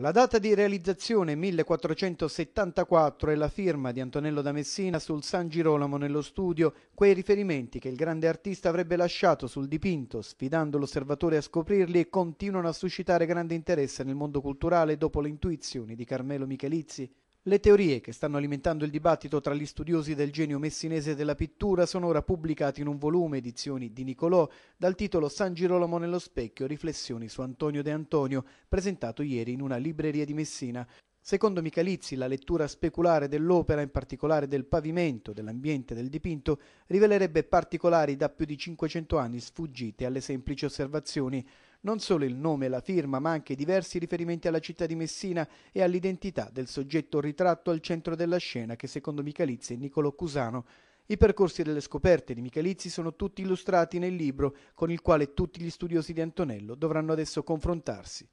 La data di realizzazione 1474 e la firma di Antonello da Messina sul San Girolamo nello studio, quei riferimenti che il grande artista avrebbe lasciato sul dipinto, sfidando l'osservatore a scoprirli, continuano a suscitare grande interesse nel mondo culturale dopo le intuizioni di Carmelo Michelizzi. Le teorie che stanno alimentando il dibattito tra gli studiosi del genio messinese della pittura sono ora pubblicate in un volume edizioni di Nicolò dal titolo San Girolamo nello specchio, riflessioni su Antonio De Antonio, presentato ieri in una libreria di Messina. Secondo Michalizzi, la lettura speculare dell'opera, in particolare del pavimento, dell'ambiente del dipinto, rivelerebbe particolari da più di 500 anni sfuggite alle semplici osservazioni non solo il nome e la firma, ma anche diversi riferimenti alla città di Messina e all'identità del soggetto ritratto al centro della scena che secondo Michalizzi è Niccolò Cusano. I percorsi delle scoperte di Michalizzi sono tutti illustrati nel libro con il quale tutti gli studiosi di Antonello dovranno adesso confrontarsi.